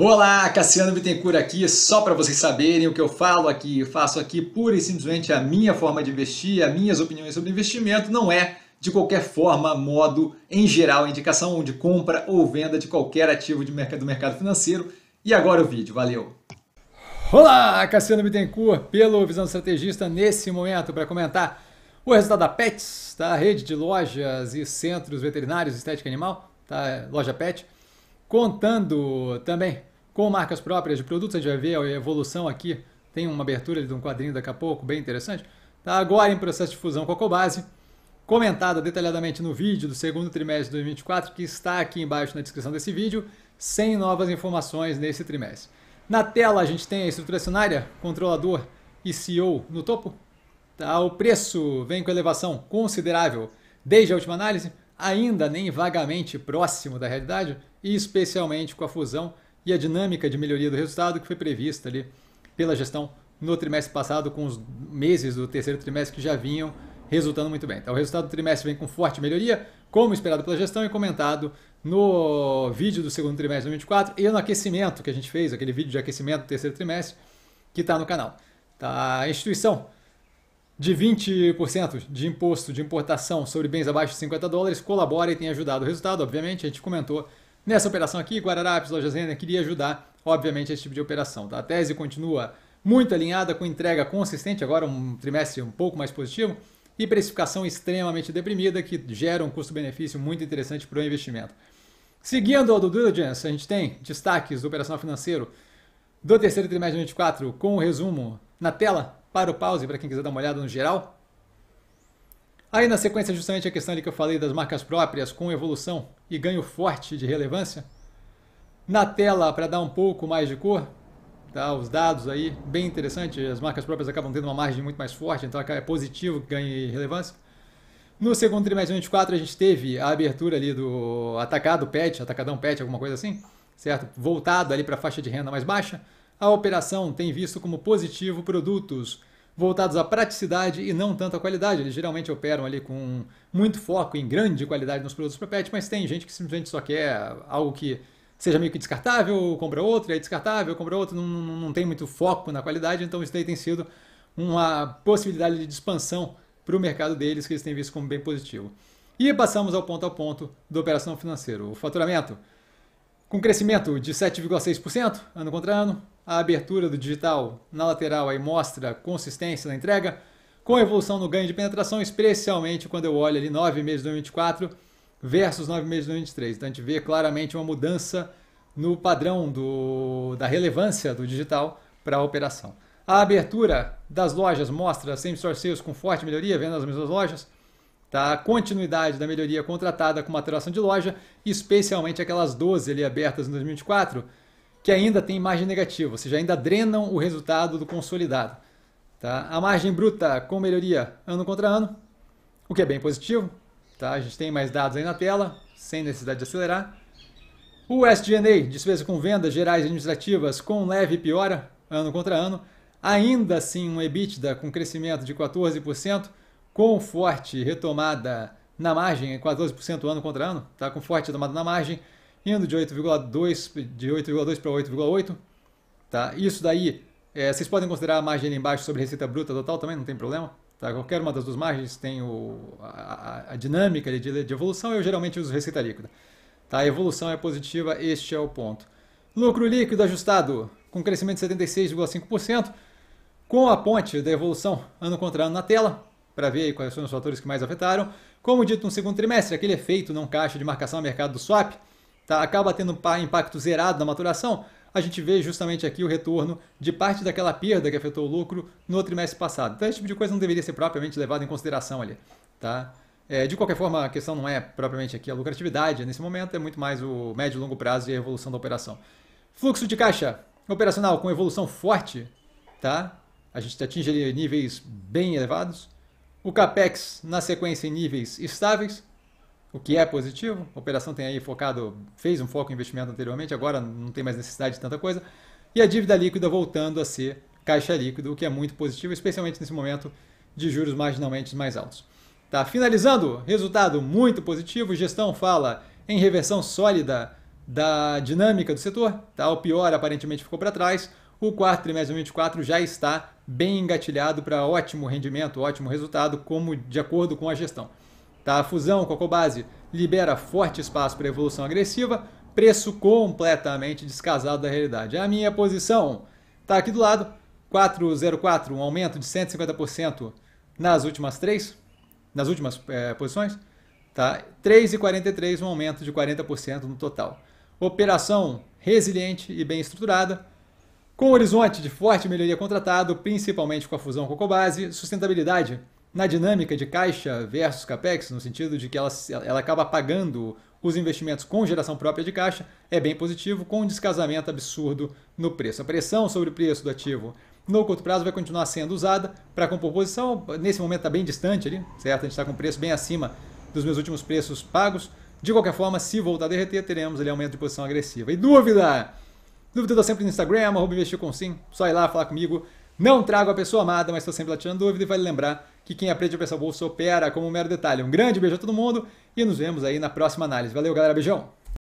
Olá, Cassiano Bittencourt aqui, só para vocês saberem o que eu falo aqui, eu faço aqui pura e simplesmente a minha forma de investir, as minhas opiniões sobre investimento, não é de qualquer forma, modo, em geral, indicação de compra ou venda de qualquer ativo de mercado, do mercado financeiro. E agora o vídeo, valeu! Olá, Cassiano Bittencourt, pelo Visão Estrategista, nesse momento para comentar o resultado da PETS, da tá? rede de lojas e centros veterinários estética animal, tá? loja PET, contando também com marcas próprias de produtos, a gente vai ver a evolução aqui. Tem uma abertura de um quadrinho daqui a pouco, bem interessante. Está agora em processo de fusão com a Cobase, comentada detalhadamente no vídeo do segundo trimestre de 2024, que está aqui embaixo na descrição desse vídeo, sem novas informações nesse trimestre. Na tela a gente tem a estrutura acionária, controlador e CEO no topo. Tá, o preço vem com elevação considerável desde a última análise, ainda nem vagamente próximo da realidade, e especialmente com a fusão e a dinâmica de melhoria do resultado que foi prevista ali pela gestão no trimestre passado, com os meses do terceiro trimestre que já vinham resultando muito bem. Então, o resultado do trimestre vem com forte melhoria, como esperado pela gestão e comentado no vídeo do segundo trimestre de 2024 e no aquecimento que a gente fez, aquele vídeo de aquecimento do terceiro trimestre que está no canal. Tá? A instituição de 20% de imposto de importação sobre bens abaixo de 50 dólares colabora e tem ajudado o resultado, obviamente, a gente comentou Nessa operação aqui, Guararapes, Lojas Zena, queria ajudar, obviamente, esse tipo de operação. Tá? A tese continua muito alinhada com entrega consistente, agora um trimestre um pouco mais positivo, e precificação extremamente deprimida, que gera um custo-benefício muito interessante para o investimento. Seguindo ao do Diligence, a gente tem destaques do operacional financeiro do terceiro trimestre de 24 com o resumo na tela para o pause, para quem quiser dar uma olhada no geral. Aí na sequência justamente a questão ali que eu falei das marcas próprias com evolução e ganho forte de relevância. Na tela, para dar um pouco mais de cor, tá? os dados aí, bem interessante, as marcas próprias acabam tendo uma margem muito mais forte, então é positivo que ganhe relevância. No segundo trimestre de 2024, a gente teve a abertura ali do atacado pet, atacadão pet, alguma coisa assim, certo? Voltado ali para a faixa de renda mais baixa. A operação tem visto como positivo produtos voltados à praticidade e não tanto à qualidade. Eles geralmente operam ali com muito foco em grande qualidade nos produtos para pet, mas tem gente que simplesmente só quer algo que seja meio que descartável, compra outro, e aí descartável, compra outro, não, não, não tem muito foco na qualidade, então isso daí tem sido uma possibilidade de expansão para o mercado deles que eles têm visto como bem positivo. E passamos ao ponto a ponto da operação financeira, o faturamento. Com crescimento de 7,6% ano contra ano, a abertura do digital na lateral aí mostra consistência na entrega, com evolução no ganho de penetração, especialmente quando eu olho ali 9 meses de 2024 versus 9 meses de 2023. Então a gente vê claramente uma mudança no padrão do, da relevância do digital para a operação. A abertura das lojas mostra sempre sorteios com forte melhoria, vendo as mesmas lojas. Tá? A continuidade da melhoria contratada com maturação de loja, especialmente aquelas 12 ali abertas em 2024, que ainda tem margem negativa, ou seja, ainda drenam o resultado do consolidado. Tá? A margem bruta com melhoria ano contra ano, o que é bem positivo. Tá? A gente tem mais dados aí na tela, sem necessidade de acelerar. O SG&A, despesa com vendas gerais administrativas, com leve piora ano contra ano. Ainda assim, um EBITDA com crescimento de 14%, com forte retomada na margem, 14% ano contra ano, tá? com forte retomada na margem indo de 8,2 de 8,2 para 8,8, tá? Isso daí, é, vocês podem considerar a margem ali embaixo sobre receita bruta total também, não tem problema. Tá? Qualquer uma das duas margens tem o, a, a dinâmica de, de evolução, eu geralmente uso receita líquida. Tá? A evolução é positiva, este é o ponto. Lucro líquido ajustado com crescimento de 76,5%, com a ponte da evolução ano contra ano na tela, para ver quais foram os fatores que mais afetaram. Como dito no segundo trimestre, aquele efeito não caixa de marcação a mercado do swap, tá? acaba tendo impacto zerado na maturação, a gente vê justamente aqui o retorno de parte daquela perda que afetou o lucro no trimestre passado. Então, esse tipo de coisa não deveria ser propriamente levado em consideração ali. Tá? É, de qualquer forma, a questão não é propriamente aqui a lucratividade nesse momento, é muito mais o médio e longo prazo e a evolução da operação. Fluxo de caixa operacional com evolução forte, tá? a gente atinge ali níveis bem elevados. O CAPEX, na sequência, em níveis estáveis. O que é positivo. A operação tem aí focado, fez um foco em investimento anteriormente, agora não tem mais necessidade de tanta coisa. E a dívida líquida voltando a ser caixa líquido, o que é muito positivo, especialmente nesse momento de juros marginalmente mais altos. Tá finalizando, resultado muito positivo, gestão fala em reversão sólida da dinâmica do setor, tá? O pior aparentemente ficou para trás. O quarto trimestre de 2024 já está bem engatilhado para ótimo rendimento, ótimo resultado, como de acordo com a gestão. Tá? A fusão Cocobase libera forte espaço para evolução agressiva, preço completamente descasado da realidade. É a minha posição está aqui do lado, 404, um aumento de 150% nas últimas três, nas últimas é, posições, tá? 3,43, um aumento de 40% no total. Operação resiliente e bem estruturada, com horizonte de forte melhoria contratado, principalmente com a fusão Cocobase, sustentabilidade na dinâmica de caixa versus capex, no sentido de que ela, ela acaba pagando os investimentos com geração própria de caixa, é bem positivo, com um descasamento absurdo no preço. A pressão sobre o preço do ativo no curto prazo vai continuar sendo usada para compor posição. Nesse momento está bem distante ali, certo? A gente está com preço bem acima dos meus últimos preços pagos. De qualquer forma, se voltar a derreter, teremos ali aumento de posição agressiva. E dúvida? Dúvida sempre no Instagram, arroba investir com sim. Só ir lá falar comigo. Não trago a pessoa amada, mas estou sempre lá tirando dúvida e vale lembrar que quem aprende a pensar bolsa opera como um mero detalhe. Um grande beijo a todo mundo e nos vemos aí na próxima análise. Valeu, galera. Beijão!